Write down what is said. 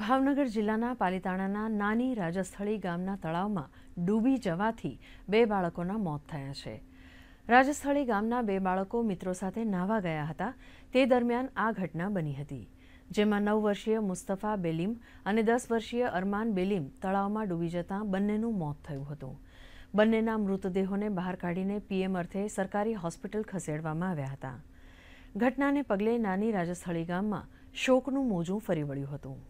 ભાવનગર જિલ્લાના પાલીતાણાના નાની રાજસ્થળી ગામના તળાવમાં ડૂબી જવાથી બે બાળકોના મોત થયા છે રાજસ્થળી ગામના બે બાળકો મિત્રો સાથે નાહવા ગયા હતા તે દરમિયાન આ ઘટના બની હતી જેમાં નવ વર્ષીય મુસ્તફા બેલીમ અને દસ વર્ષીય અરમાન બેલીમ તળાવમાં ડૂબી જતાં બંનેનું મોત થયું હતું બંનેના મૃતદેહોને બહાર કાઢીને પીએમ અર્થે સરકારી હોસ્પિટલ ખસેડવામાં આવ્યા હતા ઘટનાને પગલે નાની રાજસ્થળી ગામમાં શોકનું મોજું ફરી વળ્યું હતું